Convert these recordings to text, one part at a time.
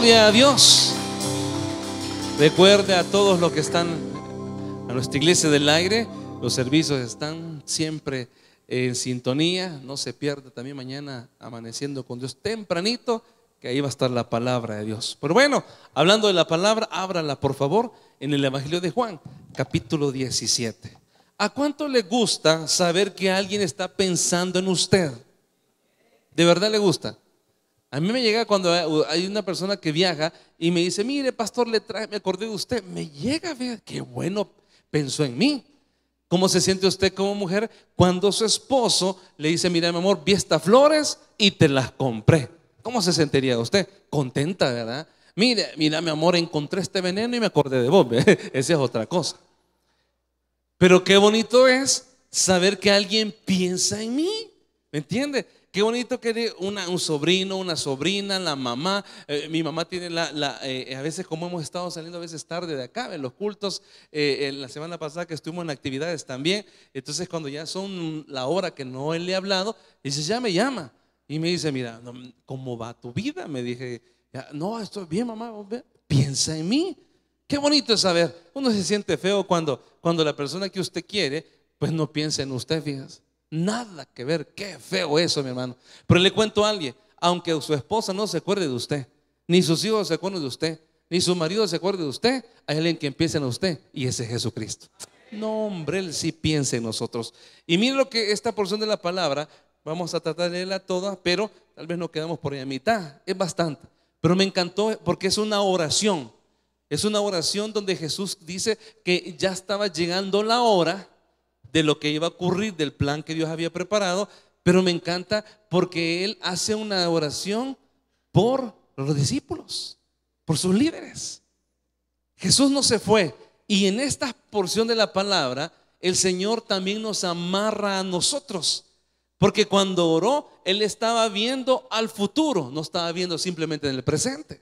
Gloria a Dios. Recuerde a todos los que están a nuestra iglesia del aire, los servicios están siempre en sintonía. No se pierda también mañana amaneciendo con Dios tempranito, que ahí va a estar la palabra de Dios. Pero bueno, hablando de la palabra, ábrala por favor en el Evangelio de Juan, capítulo 17. ¿A cuánto le gusta saber que alguien está pensando en usted? ¿De verdad le gusta? A mí me llega cuando eh, hay una persona que viaja y me dice, mire, pastor, le trae, me acordé de usted. Me llega, qué bueno, pensó en mí. ¿Cómo se siente usted como mujer cuando su esposo le dice, mira, mi amor, vi estas flores y te las compré? ¿Cómo se sentiría usted? Contenta, ¿verdad? Mire, mira, mi amor, encontré este veneno y me acordé de vos. Esa es otra cosa. Pero qué bonito es saber que alguien piensa en mí. ¿Me entiende? Qué bonito que un sobrino, una sobrina, la mamá. Eh, mi mamá tiene la, la eh, a veces como hemos estado saliendo a veces tarde de acá, en los cultos, eh, la semana pasada que estuvimos en actividades también. Entonces cuando ya son la hora que no le he hablado, dice, ya me llama. Y me dice, mira, ¿cómo va tu vida? Me dije, no, estoy bien, mamá, piensa en mí. Qué bonito es saber. Uno se siente feo cuando, cuando la persona que usted quiere, pues no piensa en usted, fíjese. Nada que ver, qué feo eso, mi hermano. Pero le cuento a alguien, aunque su esposa no se acuerde de usted, ni sus hijos se acuerden de usted, ni su marido se acuerde de usted, hay alguien que empiece en usted y ese es Jesucristo. No, hombre, él sí piensa en nosotros. Y mire lo que esta porción de la palabra, vamos a tratar de leerla toda, pero tal vez no quedamos por la mitad, es bastante. Pero me encantó porque es una oración. Es una oración donde Jesús dice que ya estaba llegando la hora de lo que iba a ocurrir, del plan que Dios había preparado, pero me encanta porque él hace una oración por los discípulos, por sus líderes. Jesús no se fue. Y en esta porción de la palabra, el Señor también nos amarra a nosotros. Porque cuando oró, Él estaba viendo al futuro, no estaba viendo simplemente en el presente.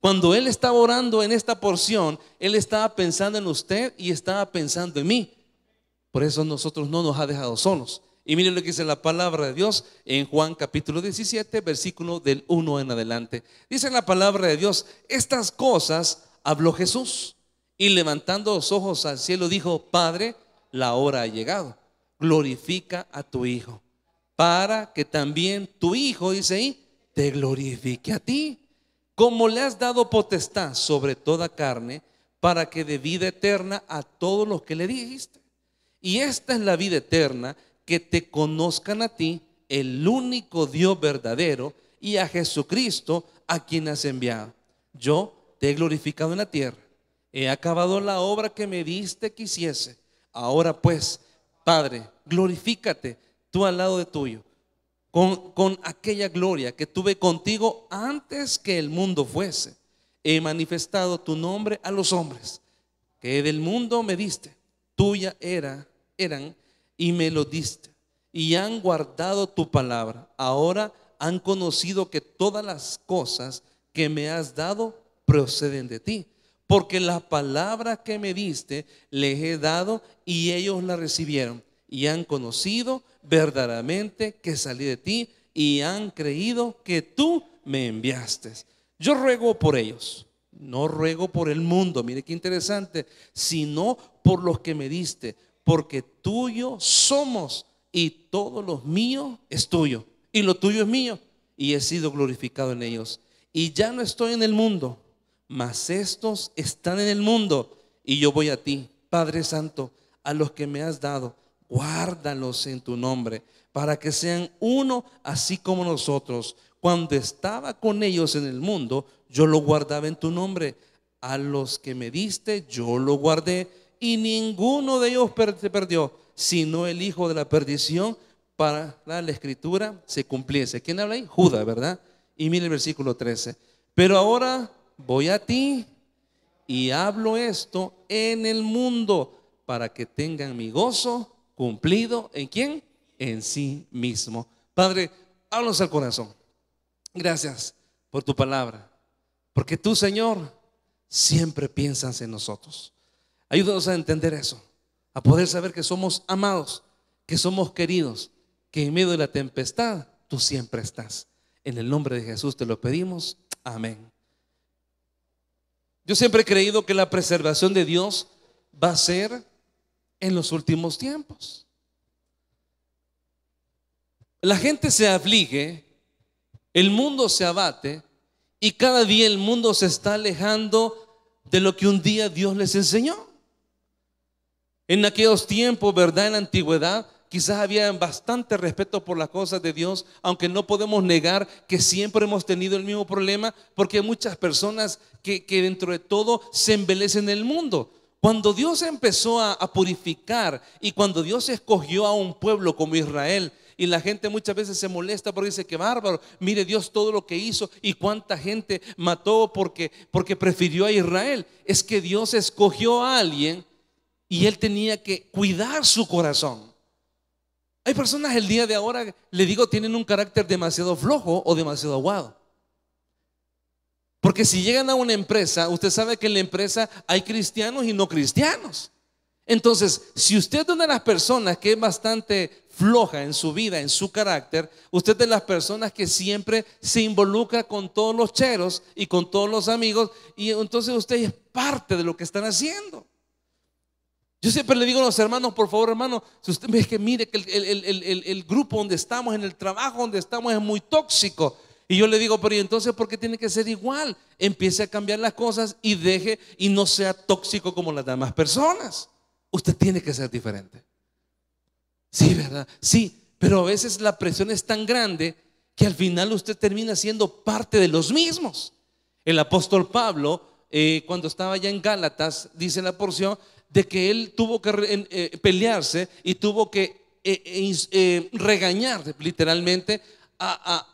Cuando Él estaba orando en esta porción, Él estaba pensando en usted y estaba pensando en mí. Por eso nosotros no nos ha dejado solos. Y miren lo que dice la palabra de Dios en Juan capítulo 17, versículo del 1 en adelante. Dice la palabra de Dios, estas cosas habló Jesús y levantando los ojos al cielo dijo, Padre, la hora ha llegado, glorifica a tu Hijo, para que también tu Hijo, dice ahí, te glorifique a ti, como le has dado potestad sobre toda carne, para que de vida eterna a todos los que le dijiste. Y esta es la vida eterna, que te conozcan a ti, el único Dios verdadero, y a Jesucristo, a quien has enviado. Yo te he glorificado en la tierra, he acabado la obra que me diste que hiciese. Ahora pues, Padre, glorifícate tú al lado de tuyo, con, con aquella gloria que tuve contigo antes que el mundo fuese. He manifestado tu nombre a los hombres, que del mundo me diste. Tuya era eran y me lo diste y han guardado tu palabra. Ahora han conocido que todas las cosas que me has dado proceden de ti. Porque la palabra que me diste les he dado y ellos la recibieron. Y han conocido verdaderamente que salí de ti y han creído que tú me enviaste. Yo ruego por ellos, no ruego por el mundo, mire qué interesante, sino por los que me diste, porque tuyo somos y todos los míos es tuyo y lo tuyo es mío y he sido glorificado en ellos. Y ya no estoy en el mundo, mas estos están en el mundo y yo voy a ti, Padre Santo, a los que me has dado, guárdalos en tu nombre, para que sean uno así como nosotros. Cuando estaba con ellos en el mundo, yo lo guardaba en tu nombre. A los que me diste, yo lo guardé y ninguno de ellos se perdió, sino el hijo de la perdición para la escritura se cumpliese. ¿Quién habla ahí? Judas, ¿verdad? Y mire el versículo 13. Pero ahora voy a ti y hablo esto en el mundo para que tengan mi gozo cumplido en quién? En sí mismo. Padre, háblanos al corazón. Gracias por tu palabra. Porque tú, Señor, siempre piensas en nosotros. Ayúdanos a entender eso, a poder saber que somos amados, que somos queridos, que en medio de la tempestad tú siempre estás. En el nombre de Jesús te lo pedimos. Amén. Yo siempre he creído que la preservación de Dios va a ser en los últimos tiempos. La gente se aflige, el mundo se abate y cada día el mundo se está alejando de lo que un día Dios les enseñó. En aquellos tiempos, ¿verdad? En la antigüedad, quizás había bastante respeto por las cosas de Dios, aunque no podemos negar que siempre hemos tenido el mismo problema, porque hay muchas personas que, dentro de todo se embelecen en el mundo. Cuando Dios empezó a, purificar y cuando Dios escogió a un pueblo como Israel, y la gente muchas veces se molesta porque dice que bárbaro, mire Dios todo lo que hizo y cuánta gente mató porque, porque prefirió a Israel. Es que Dios escogió a alguien y él tenía que cuidar su corazón. Hay personas el día de ahora, le digo, tienen un carácter demasiado flojo o demasiado aguado. Porque si llegan a una empresa, usted sabe que en la empresa hay cristianos y no cristianos. Entonces, si usted es una de las personas que es bastante floja en su vida, en su carácter, usted es de las personas que siempre se involucra con todos los cheros y con todos los amigos, y entonces usted es parte de lo que están haciendo. Yo siempre le digo a los hermanos, por favor, hermano, si usted ve que mire que el, grupo donde estamos, en el trabajo donde estamos, es muy tóxico. Y yo le digo, pero entonces por qué tiene que ser igual? Empiece a cambiar las cosas y deje y no sea tóxico como las demás personas. Usted tiene que ser diferente. Sí, ¿verdad? Sí, pero a veces la presión es tan grande que al final usted termina siendo parte de los mismos. El apóstol Pablo eh, cuando estaba ya en Gálatas, dice la porción, de que él tuvo que eh, pelearse y tuvo que eh, eh, regañar literalmente a,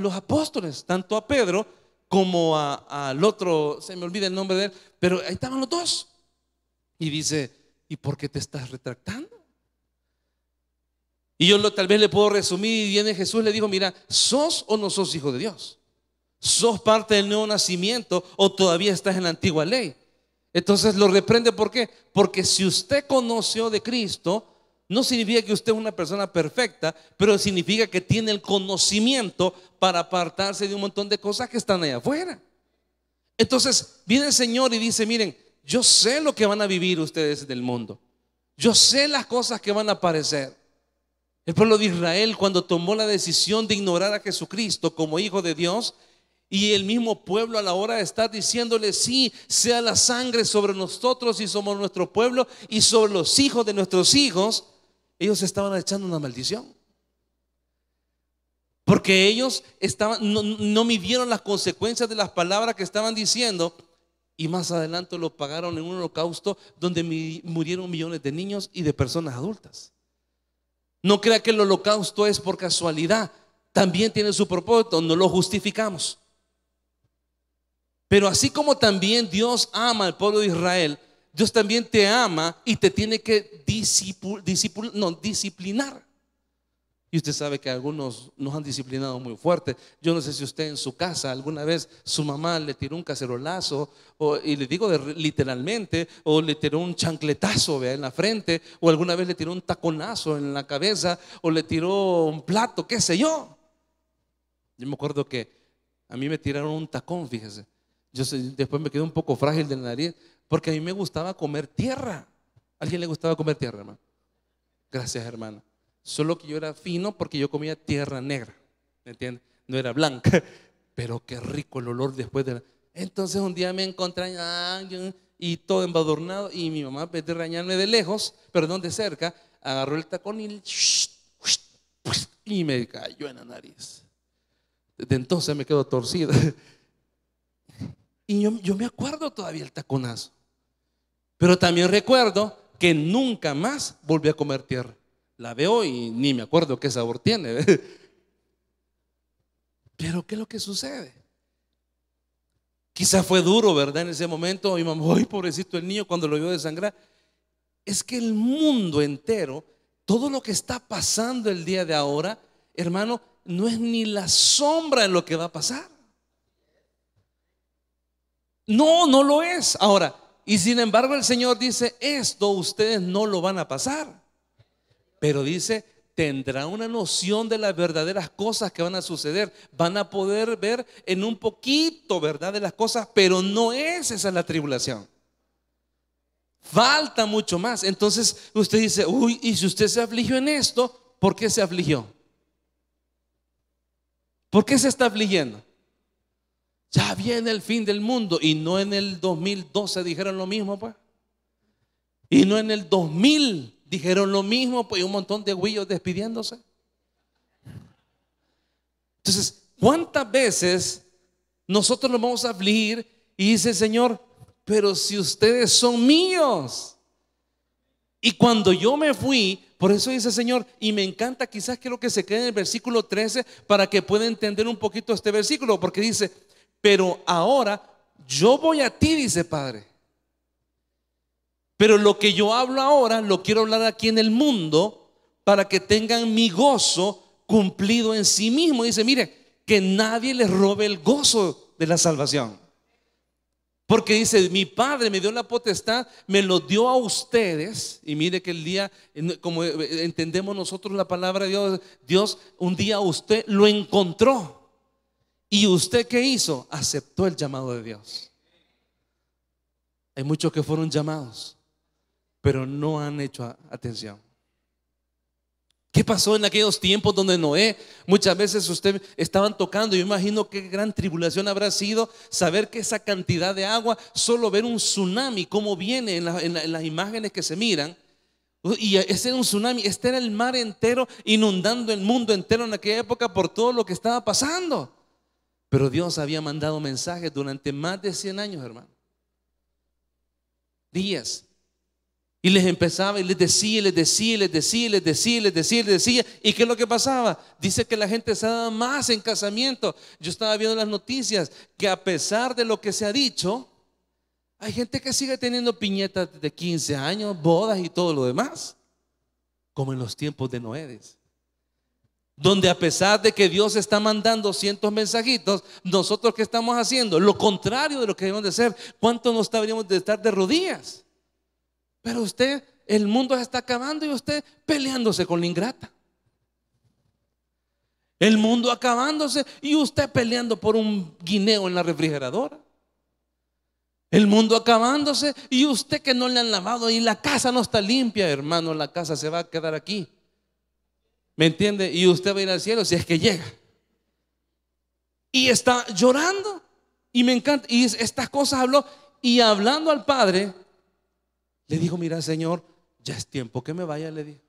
los apóstoles, tanto a Pedro como al otro, se me olvida el nombre de él, pero ahí estaban los dos. Y dice, ¿y por qué te estás retractando? Y yo lo, tal vez le puedo resumir, y viene Jesús, le dijo, mira, ¿sos o no sos hijo de Dios? ¿Sos parte del nuevo nacimiento o todavía estás en la antigua ley? Entonces lo reprende, ¿por qué? Porque si usted conoció de Cristo, no significa que usted es una persona perfecta, pero significa que tiene el conocimiento para apartarse de un montón de cosas que están allá afuera. Entonces viene el Señor y dice, miren, yo sé lo que van a vivir ustedes del mundo. Yo sé las cosas que van a aparecer. El pueblo de Israel cuando tomó la decisión de ignorar a Jesucristo como hijo de Dios, y el mismo pueblo a la hora de estar diciéndole, sí, sea la sangre sobre nosotros y somos nuestro pueblo y sobre los hijos de nuestros hijos, ellos estaban echando una maldición. Porque ellos estaban, no, no midieron las consecuencias de las palabras que estaban diciendo y más adelante lo pagaron en un holocausto donde murieron millones de niños y de personas adultas. No crea que el holocausto es por casualidad, también tiene su propósito, no lo justificamos. Pero así como también Dios ama al pueblo de Israel, Dios también te ama y te tiene que disciplinar. Y usted sabe que algunos nos han disciplinado muy fuerte. Yo no sé si usted en su casa alguna vez su mamá le tiró un cacerolazo, o, y le digo literalmente, o le tiró un chancletazo en la frente, o alguna vez le tiró un taconazo en la cabeza, o le tiró un plato, qué sé yo. Yo me acuerdo que a mí me tiraron un tacón, fíjese. Yo después me quedé un poco frágil de la nariz porque a mí me gustaba comer tierra. ¿A alguien le gustaba comer tierra, hermano? Gracias, hermana. Solo que yo era fino porque yo comía tierra negra, ¿me entiendes? No era blanca, pero qué rico el olor después de la... Entonces un día me encontré y todo embadurnado y mi mamá, en vez de rañarme de lejos, perdón, de cerca, agarró el tacón y, y me cayó en la nariz. Desde entonces me quedo torcida. Y yo, me acuerdo todavía el taconazo. Pero también recuerdo que nunca más volví a comer tierra. La veo y ni me acuerdo qué sabor tiene. Pero ¿qué es lo que sucede? Quizás fue duro, ¿verdad? En ese momento, mi mamá, ay, pobrecito el niño cuando lo vio desangrar. Es que el mundo entero, todo lo que está pasando el día de ahora, hermano, no es ni la sombra de lo que va a pasar. No, no lo es. Ahora, y sin embargo el Señor dice, esto ustedes no lo van a pasar. Pero dice, tendrá una noción de las verdaderas cosas que van a suceder. Van a poder ver en un poquito, ¿verdad? De las cosas, pero no es esa la tribulación. Falta mucho más. Entonces usted dice, uy, y si usted se afligió en esto, ¿por qué se afligió? ¿Por qué se está afligiendo? Ya viene el fin del mundo. Y no en el 2012 dijeron lo mismo, pues. Y no en el 2000 dijeron lo mismo, pues. Y un montón de huillos despidiéndose. Entonces, ¿cuántas veces nosotros nos vamos a abrir Y dice el Señor, pero si ustedes son míos. Y cuando yo me fui, por eso dice el Señor, y me encanta, quizás que lo que se quede en el versículo 13 para que pueda entender un poquito este versículo, porque dice, pero ahora yo voy a ti, dice Padre. Pero lo que yo hablo ahora, lo quiero hablar aquí en el mundo para que tengan mi gozo cumplido en sí mismo. Dice, mire, que nadie les robe el gozo de la salvación. Porque dice, mi padre me dio la potestad, me lo dio a ustedes. Y mire que el día, como entendemos nosotros la palabra de Dios, Dios un día usted lo encontró. ¿Y usted qué hizo? Aceptó el llamado de Dios. Hay muchos que fueron llamados, pero no han hecho atención. ¿Qué pasó en aquellos tiempos donde Noé, muchas veces usted estaban tocando, yo imagino qué gran tribulación habrá sido saber que esa cantidad de agua, solo ver un tsunami, como viene en, en las imágenes que se miran, y ese era un tsunami, este era el mar entero inundando el mundo entero en aquella época por todo lo que estaba pasando. Pero Dios había mandado mensajes durante más de 100 años, hermano. Días. Y les empezaba y les decía, les decía, les decía, les decía, les decía, y les decía. ¿Y qué es lo que pasaba? Dice que la gente se daba más en casamiento. Yo estaba viendo las noticias que a pesar de lo que se ha dicho, hay gente que sigue teniendo piñetas de 15 años, bodas y todo lo demás, como en los tiempos de Noedes. Donde a pesar de que Dios está mandando cientos mensajitos, nosotros que estamos haciendo lo contrario de lo que debemos de hacer, ¿cuánto nos deberíamos de estar de rodillas? Pero usted, el mundo se está acabando y usted peleándose con la ingrata. El mundo acabándose y usted peleando por un guineo en la refrigeradora. El mundo acabándose y usted que no le han lavado y la casa no está limpia, hermano, la casa se va a quedar aquí. ¿Me entiende? Y usted va a ir al cielo si es que llega. Y está llorando. Y me encanta. Y estas cosas habló. Y hablando al Padre, le dijo, mira Señor, ya es tiempo que me vaya, le dijo.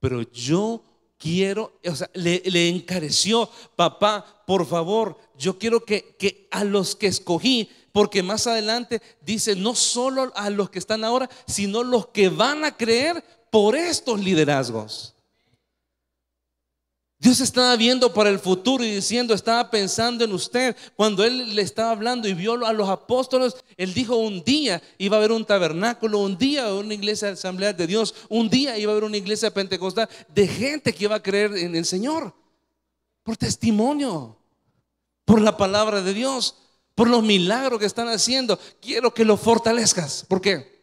Pero yo quiero, o sea, le, encareció, papá, por favor, yo quiero que, que a los que escogí, porque más adelante dice, no solo a los que están ahora, sino los que van a creer por estos liderazgos. Dios estaba viendo para el futuro y diciendo, estaba pensando en usted. Cuando Él le estaba hablando y vio a los apóstoles, Él dijo, un día iba a haber un tabernáculo, un día una iglesia de asamblea de Dios, un día iba a haber una iglesia pentecostal de gente que iba a creer en el Señor. Por testimonio, por la palabra de Dios, por los milagros que están haciendo. Quiero que lo fortalezcas. ¿Por qué?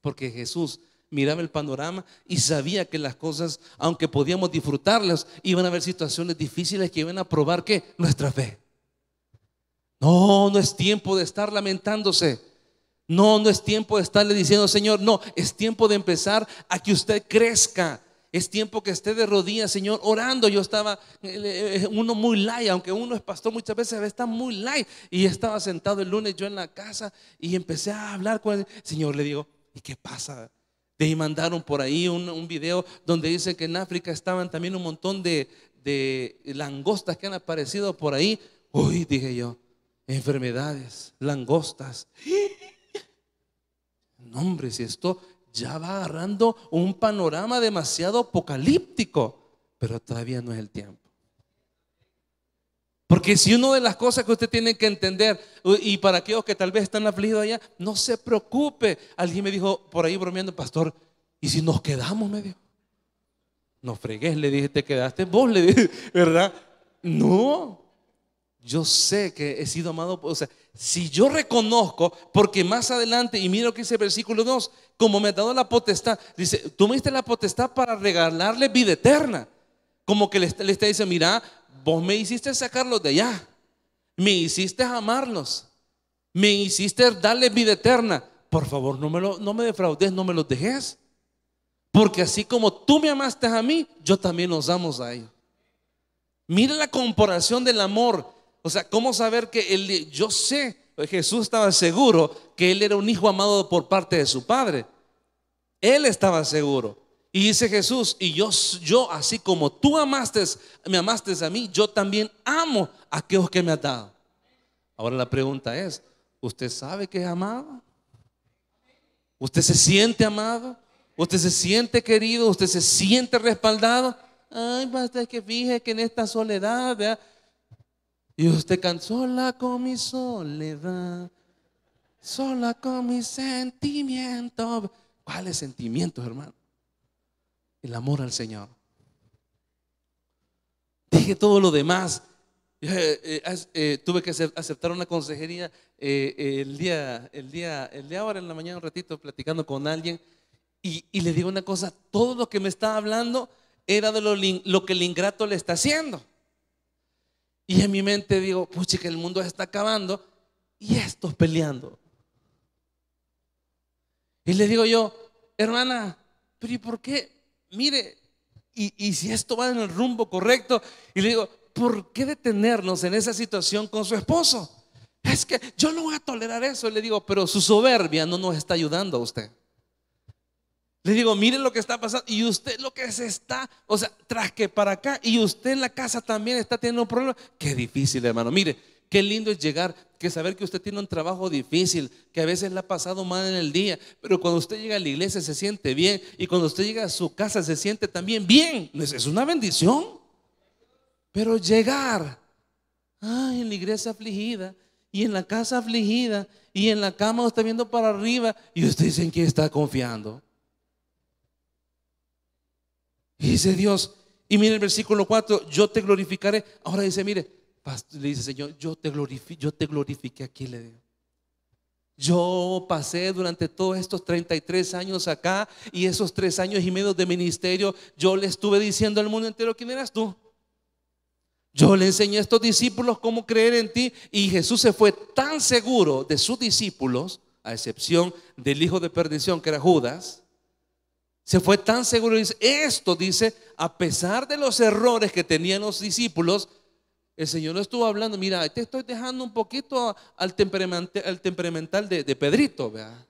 Porque Jesús miraba el panorama y sabía que las cosas, aunque podíamos disfrutarlas, iban a haber situaciones difíciles que iban a probar que nuestra fe. No, no es tiempo de estar lamentándose. No, no es tiempo de estarle diciendo, Señor, no, es tiempo de empezar a que usted crezca. Es tiempo que esté de rodillas, Señor, orando. Yo estaba eh, eh, uno muy light, aunque uno es pastor muchas veces está muy light. Y estaba sentado el lunes yo en la casa y empecé a hablar con el Señor. Le digo, ¿y qué pasa? De mandaron por ahí un, video donde dice que en África estaban también un montón de, de langostas que han aparecido por ahí. Uy, dije yo, enfermedades, langostas. No, hombre, si esto ya va agarrando un panorama demasiado apocalíptico, pero todavía no es el tiempo. Porque si una de las cosas que usted tiene que entender, y para aquellos que tal vez están afligidos allá, no se preocupe. Alguien me dijo por ahí bromeando, pastor, ¿y si nos quedamos? Me dijo. No fregues, le dije, te quedaste vos, le dije, ¿verdad? No, yo sé que he sido amado. O sea, si yo reconozco, porque más adelante, y mira lo que dice el versículo 2, como me ha dado la potestad, dice, tú me diste la potestad para regalarle vida eterna. Como que le, le está diciendo, mira, vos me hiciste sacarlos de allá, me hiciste amarlos, me hiciste darles vida eterna. Por favor, no me, no me defraudes, no me los dejes. Porque así como tú me amaste a mí, yo también los amo a ellos. Mira la comparación del amor. O sea, ¿cómo saber que él, yo sé, pues Jesús estaba seguro que él era un hijo amado por parte de su padre? Él estaba seguro. Y dice Jesús, y yo, yo así como tú amaste, me amaste a mí, yo también amo a aquellos que me has dado. Ahora la pregunta es, ¿usted sabe que es amado? ¿Usted se siente amado? ¿Usted se siente querido? ¿Usted se siente respaldado? Ay, basta que fije que en esta soledad, Y usted canta, sola con mi soledad, sola con mis sentimientos. ¿Cuáles sentimientos, hermano? el amor al Señor. Dije todo lo demás. Eh, eh, eh, tuve que aceptar una consejería el día, el día, el día ahora en la mañana un ratito platicando con alguien y, le digo una cosa, todo lo que me estaba hablando era de lo, que el ingrato le está haciendo. Y en mi mente digo, pues que el mundo está acabando y estos peleando. Y le digo yo, hermana, pero ¿y por qué? mire, y, si esto va en el rumbo correcto, y le digo, ¿por qué detenernos en esa situación con su esposo? Es que yo no voy a tolerar eso. Y le digo, pero su soberbia no nos está ayudando a usted. Le digo, mire lo que está pasando. Y usted lo que se está, o sea, tras que para acá. Y usted en la casa también está teniendo un problema. Qué difícil, hermano. Mire, Qué lindo es llegar, que saber que usted tiene un trabajo difícil, que a veces le ha pasado mal en el día, pero cuando usted llega a la iglesia se siente bien y cuando usted llega a su casa se siente también bien. Es una bendición. Pero llegar, ay, en la iglesia afligida y en la casa afligida y en la cama usted viendo para arriba y usted dice en quién está confiando. Y dice Dios, y mire el versículo 4, yo te glorificaré. Ahora dice, mire, le dice, Señor, yo te, yo te glorifiqué aquí, le digo. Yo pasé durante todos estos 33 años acá y esos tres años y medio de ministerio, yo le estuve diciendo al mundo entero quién eras tú. Yo le enseñé a estos discípulos cómo creer en ti y Jesús se fue tan seguro de sus discípulos, a excepción del hijo de perdición que era Judas, se fue tan seguro y dice, esto dice, a pesar de los errores que tenían los discípulos, el Señor no estuvo hablando, mira, te estoy dejando un poquito al, temperamental, de, Pedrito, ¿verdad?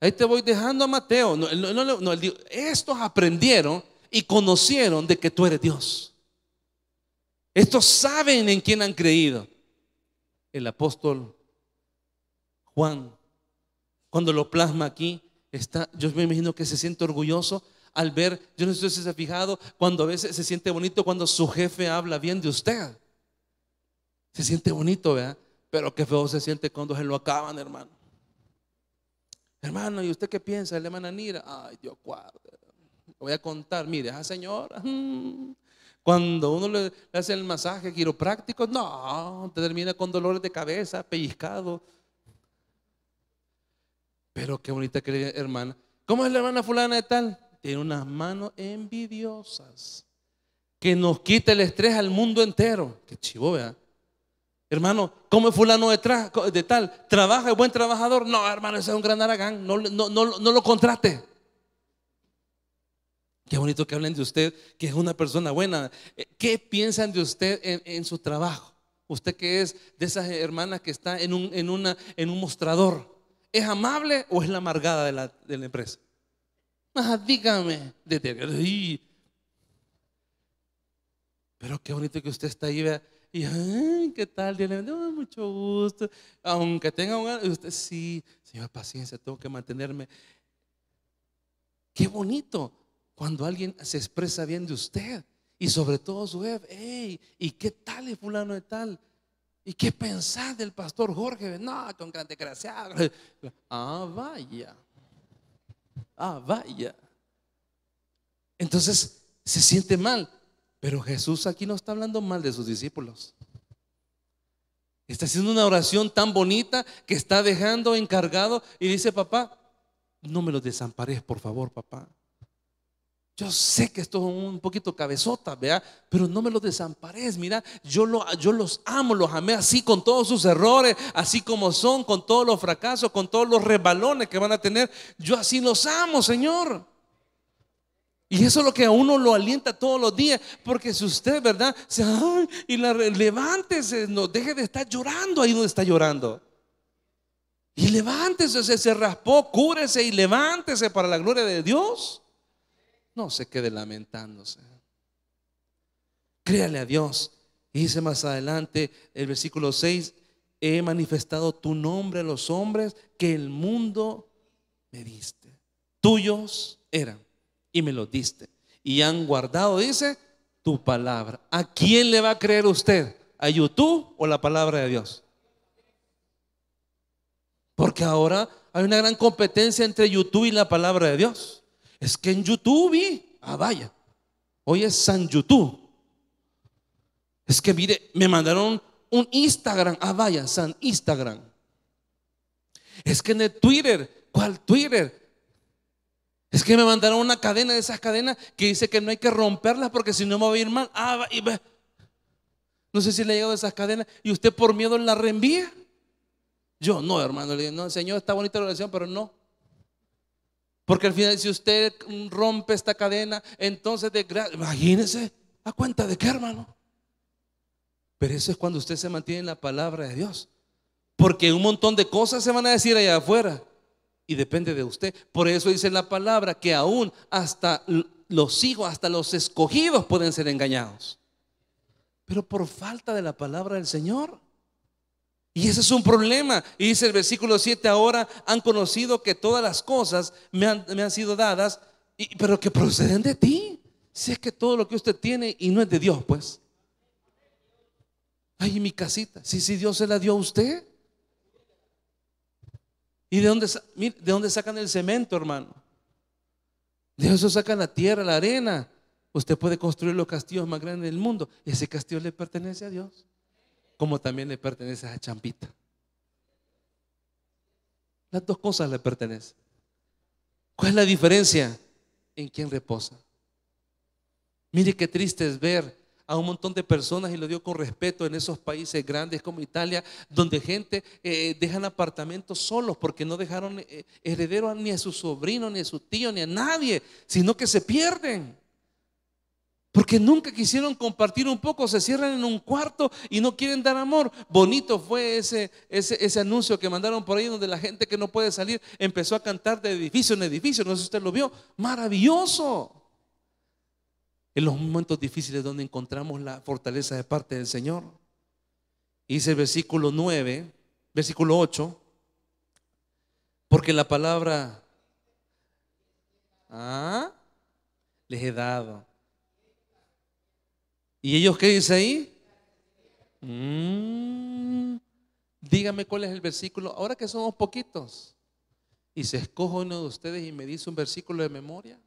Ahí te voy dejando a Mateo. No, estos aprendieron y conocieron de que tú eres Dios. Estos saben en quién han creído. El apóstol Juan, cuando lo plasma aquí, está, yo me imagino que se siente orgulloso al ver, yo no sé si se ha fijado, cuando a veces se siente bonito cuando su jefe habla bien de usted. Se siente bonito, ¿verdad? Pero qué feo se siente cuando se lo acaban, hermano. Hermano, ¿y usted qué piensa, la hermana Nira? Ay, Dios lo Voy a contar, mire, Ah, señora, cuando uno le, hace el masaje quiropráctico, no, te termina con dolores de cabeza, pellizcado. Pero qué bonita querida hermana. ¿Cómo es la hermana fulana de tal? tiene unas manos envidiosas que nos quita el estrés al mundo entero. Qué chivo, vea. Hermano, ¿cómo es fulano de, de, tal? ¿Trabaja, es buen trabajador? No, hermano, ese es un gran aragán. No, no, lo contrate. Qué bonito que hablen de usted, que es una persona buena. Eh, ¿Qué piensan de usted en, su trabajo? Usted que es de esas hermanas que está en un, en una, en un mostrador. ¿Es amable o es la amargada de la empresa? Ah, dígame. Pero qué bonito que usted está ahí, ¿verdad? Y, ¿qué tal? Dios le oh, mucho gusto. Aunque tenga un... Usted sí, señor, paciencia, tengo que mantenerme. Qué bonito cuando alguien se expresa bien de usted. Y sobre todo su jefe, ¿y qué tal es fulano de tal? ¿Y qué pensar del pastor Jorge? No, con gran desgraciado. Ah, vaya. Ah, vaya. Entonces se siente mal. Pero Jesús aquí no está hablando mal de sus discípulos. Está haciendo una oración tan bonita que está dejando encargado y dice, papá, no me lo desampares, por favor, papá. Yo sé que esto es un poquito cabezota ¿verdad? Pero no me lo desampares, mira, yo, yo los amo, los amé así con todos sus errores, así como son, con todos los fracasos, con todos los rebalones que van a tener. Yo así los amo, Señor. Y eso es lo que a uno lo alienta todos los días, porque si usted, ¿verdad? Se, y levántese, no deje de estar llorando ahí donde está llorando. Y levántese, se, se raspó, cúrese y levántese para la gloria de Dios no se quede lamentándose. Créale a Dios. Y dice más adelante el versículo 6, he manifestado tu nombre a los hombres que el mundo me diste. Tuyos eran y me los diste. Y han guardado, dice, tu palabra. ¿A quién le va a creer usted? ¿A YouTube o la palabra de Dios? Porque ahora hay una gran competencia entre YouTube y la palabra de Dios. Es que en YouTube, ah, vaya, hoy es San YouTube. Es que mire, me mandaron un Instagram, ah, vaya, San Instagram. Es que en el Twitter, ¿cuál Twitter? Es que me mandaron una cadena de esas cadenas que dice que no hay que romperlas porque si no me va a ir mal. Ah, y No sé si le ha llegado esas cadenas y usted por miedo la reenvía. Yo no, hermano, le digo, no, Señor, está bonita la oración, pero no. Porque al final, si usted rompe esta cadena, entonces de imagínese, ¿a cuenta de qué, hermano? Pero eso es cuando usted se mantiene en la palabra de Dios. Porque un montón de cosas se van a decir allá afuera. Y depende de usted. Por eso dice la palabra que aún hasta los hijos, hasta los escogidos pueden ser engañados. Pero por falta de la palabra del Señor. Y ese es un problema. Y dice el versículo 7, ahora han conocido que todas las cosas me han, sido dadas, pero que proceden de ti. Si es que todo lo que usted tiene y no es de Dios, pues. Ay, mi casita. Sí, sí, Dios se la dio a usted. ¿Y de dónde, de dónde sacan el cemento, hermano? De eso sacan la tierra, la arena. Usted puede construir los castillos más grandes del mundo. Ese castillo le pertenece a Dios como también le pertenece a Champita. Las dos cosas le pertenecen. ¿Cuál es la diferencia? En quién reposa. Mire qué triste es ver a un montón de personas, y lo digo con respeto, en esos países grandes como Italia, donde gente eh, dejan apartamentos solos porque no dejaron eh, heredero ni a su sobrino, ni a su tío, ni a nadie, sino que se pierden. Porque nunca quisieron compartir un poco, se cierran en un cuarto y no quieren dar amor. Bonito fue ese, ese, anuncio que mandaron por ahí donde la gente que no puede salir empezó a cantar de edificio en edificio. No sé si usted lo vio. Maravilloso. En los momentos difíciles donde encontramos la fortaleza de parte del Señor. dice el versículo 9, versículo 8, porque la palabra ah, les he dado ¿Y ellos qué dice ahí? Mm, dígame cuál es el versículo. Ahora que somos poquitos. Y se escojo uno de ustedes y me dice un versículo de memoria.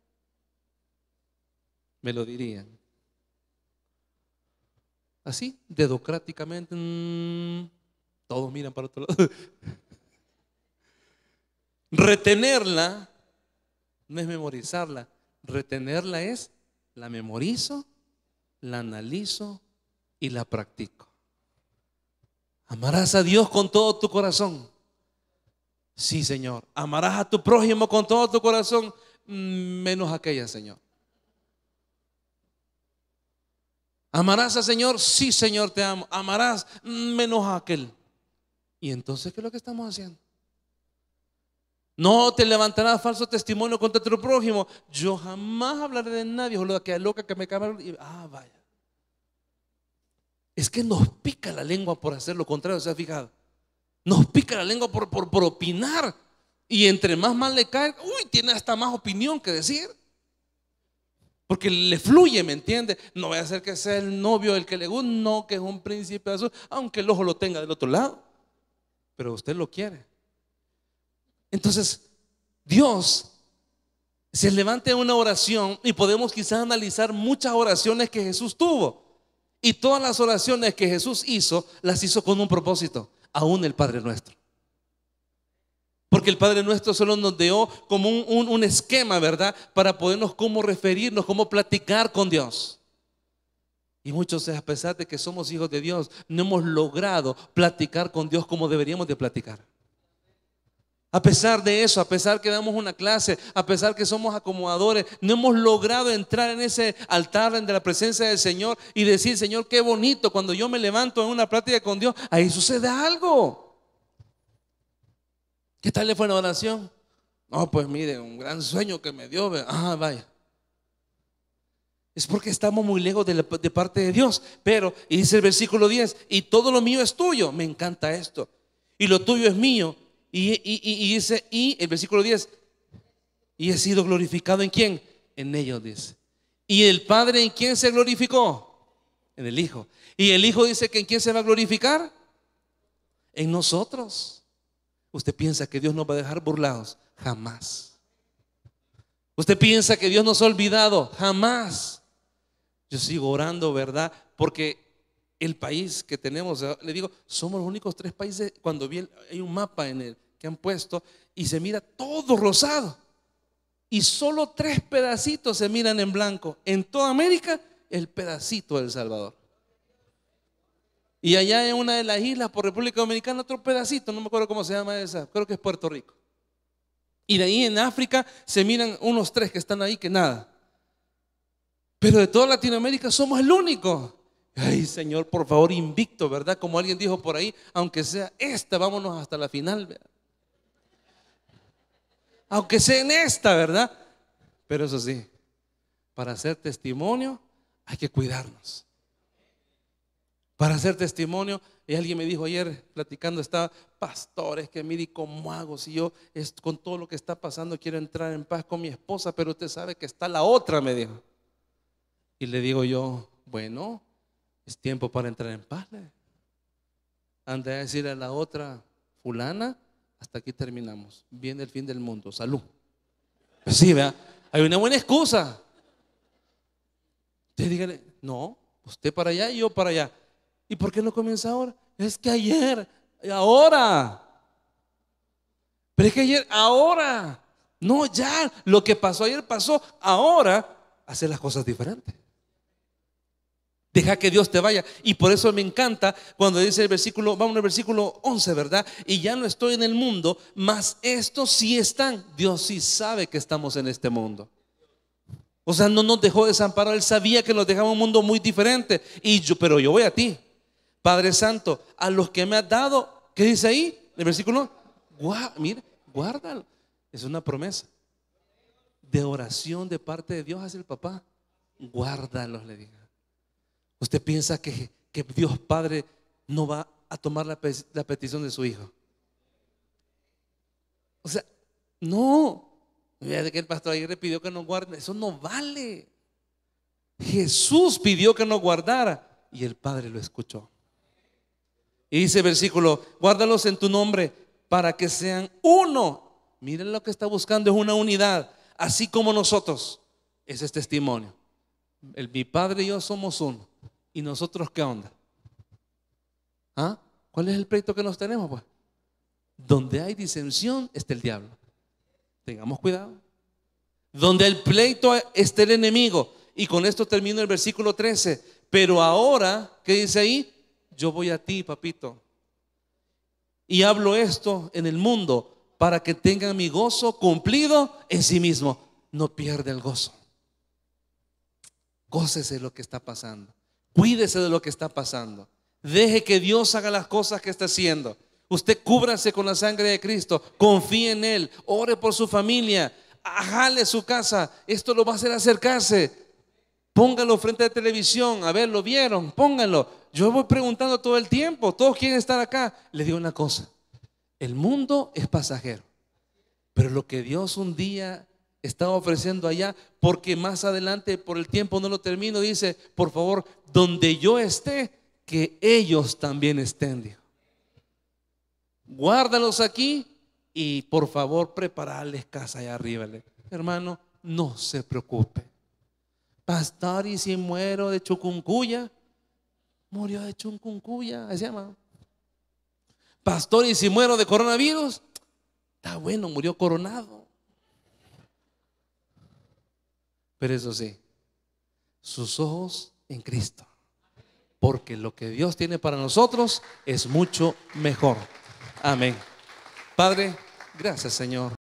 Me lo dirían. Así, dedocráticamente. Mm, todos miran para otro lado. Retenerla no es memorizarla. Retenerla es, la memorizo la analizo y la practico. Amarás a Dios con todo tu corazón. Sí, Señor. Amarás a tu prójimo con todo tu corazón, mm, menos aquella, Señor. Amarás al Señor, sí, Señor, te amo. Amarás mm, menos a aquel. ¿Y entonces qué es lo que estamos haciendo? No te levantarás falso testimonio contra tu prójimo. Yo jamás hablaré de nadie, lo que loca que me cama. Ah, vaya. Es que nos pica la lengua por hacer lo contrario, ¿se ha fijado? Nos pica la lengua por, por, opinar. Y entre más mal le cae, uy, tiene hasta más opinión que decir. Porque le fluye, ¿me entiende? No voy a hacer que sea el novio el que le gusta, no, que es un príncipe azul, aunque el ojo lo tenga del otro lado. Pero usted lo quiere. Entonces, Dios se levanta en una oración y podemos quizás analizar muchas oraciones que Jesús tuvo. Y todas las oraciones que Jesús hizo, las hizo con un propósito, aún el Padre Nuestro. Porque el Padre Nuestro solo nos dio como un, un esquema, ¿verdad? Para podernos cómo referirnos, cómo platicar con Dios. Y muchos, a pesar de que somos hijos de Dios, no hemos logrado platicar con Dios como deberíamos de platicar. A pesar de eso, a pesar que damos una clase, a pesar que somos acomodadores, no hemos logrado entrar en ese altar de la presencia del Señor y decir, Señor, qué bonito, cuando yo me levanto en una plática con Dios, ahí sucede algo. ¿Qué tal le fue la oración? No, pues mire, un gran sueño que me dio. Ah, vaya. Es porque estamos muy lejos de, de parte de Dios. Pero, y dice el versículo 10, y todo lo mío es tuyo. Me encanta esto. Y lo tuyo es mío y, dice, y el versículo 10, y he sido glorificado en quién? En ellos, dice. ¿Y el Padre en quién se glorificó? En el Hijo. ¿Y el Hijo dice que en quién se va a glorificar? En nosotros. Usted piensa que Dios nos va a dejar burlados. Jamás. Usted piensa que Dios nos ha olvidado. Jamás. Yo sigo orando, ¿verdad? Porque el país que tenemos, le digo, somos los únicos tres países, cuando vi hay un mapa en el que han puesto y se mira todo rosado y solo tres pedacitos se miran en blanco. En toda América, el pedacito del Salvador. Y allá en una de las islas por República Dominicana, otro pedacito, no me acuerdo cómo se llama esa, creo que es Puerto Rico. Y de ahí en África se miran unos tres que están ahí que nada. Pero de toda Latinoamérica somos el único. Ay, Señor, por favor, invicto, ¿verdad? Como alguien dijo por ahí, aunque sea esta, vámonos hasta la final, ¿verdad? Aunque sea en esta, ¿verdad? Pero eso sí, para hacer testimonio hay que cuidarnos. Para hacer testimonio, y alguien me dijo ayer platicando, estaba, pastores, que mire cómo hago, si yo con todo lo que está pasando quiero entrar en paz con mi esposa, pero usted sabe que está la otra, me dijo. Y le digo yo, bueno, es tiempo para entrar en paz. andré a decirle a la otra fulana, hasta aquí terminamos. Viene el fin del mundo. Salud. Pues sí, vea. Hay una buena excusa. Usted dígale, no, usted para allá y yo para allá. ¿Y por qué no comienza ahora? Es que ayer, ahora. Pero es que ayer, ahora. No, ya, lo que pasó ayer pasó. Ahora, hacer las cosas diferentes. Deja que Dios te vaya. Y por eso me encanta cuando dice el versículo, vamos al versículo 11, ¿verdad? Y ya no estoy en el mundo, mas estos sí están. Dios sí sabe que estamos en este mundo. O sea, no nos dejó desamparado. Él sabía que nos dejaba un mundo muy diferente. Y yo, pero yo voy a ti, Padre Santo, a los que me has dado. ¿Qué dice ahí? El versículo. mira, guárdalo. Es una promesa de oración de parte de Dios hacia el papá. Guárdalos, le diga. ¿Usted piensa que, Dios Padre no va a tomar la, petición de su hijo? O sea, no. De que el pastor ayer le pidió que no guarde. Eso no vale. Jesús pidió que nos guardara y el Padre lo escuchó. Y dice versículo, guárdalos en tu nombre para que sean uno. Miren lo que está buscando, es una unidad, así como nosotros. Ese es este testimonio. El, mi Padre y yo somos uno. ¿Y nosotros qué onda? ¿Ah? ¿Cuál es el pleito que nos tenemos? Pues? donde hay disensión está el diablo. Tengamos cuidado. Donde el pleito está el enemigo. Y con esto termino el versículo 13. Pero ahora, ¿qué dice ahí? Yo voy a ti, papito. Y hablo esto en el mundo para que tengan mi gozo cumplido en sí mismo. No pierde el gozo. Gócese lo que está pasando. Cuídese de lo que está pasando. Deje que Dios haga las cosas que está haciendo. Usted cúbrase con la sangre de Cristo. Confíe en Él. Ore por su familia. Ajale su casa. Esto lo va a hacer acercarse. Póngalo frente a la televisión. A ver, lo vieron. Pónganlo. Yo voy preguntando todo el tiempo. Todos quieren estar acá. Le digo una cosa. El mundo es pasajero. Pero lo que Dios un día estaba ofreciendo allá, porque más adelante, por el tiempo no lo termino, dice, por favor, donde yo esté, que ellos también estén. Dios. Guárdalos aquí y por favor prepararles casa allá arriba. Hermano, no se preocupe. Pastor, y si muero de chucuncuya, murió de chucuncuya, se llama. Pastor, y si muero de coronavirus, está bueno, murió coronado. Pero eso sí, sus ojos en Cristo. Porque lo que Dios tiene para nosotros es mucho mejor. Amén. Padre, gracias Señor.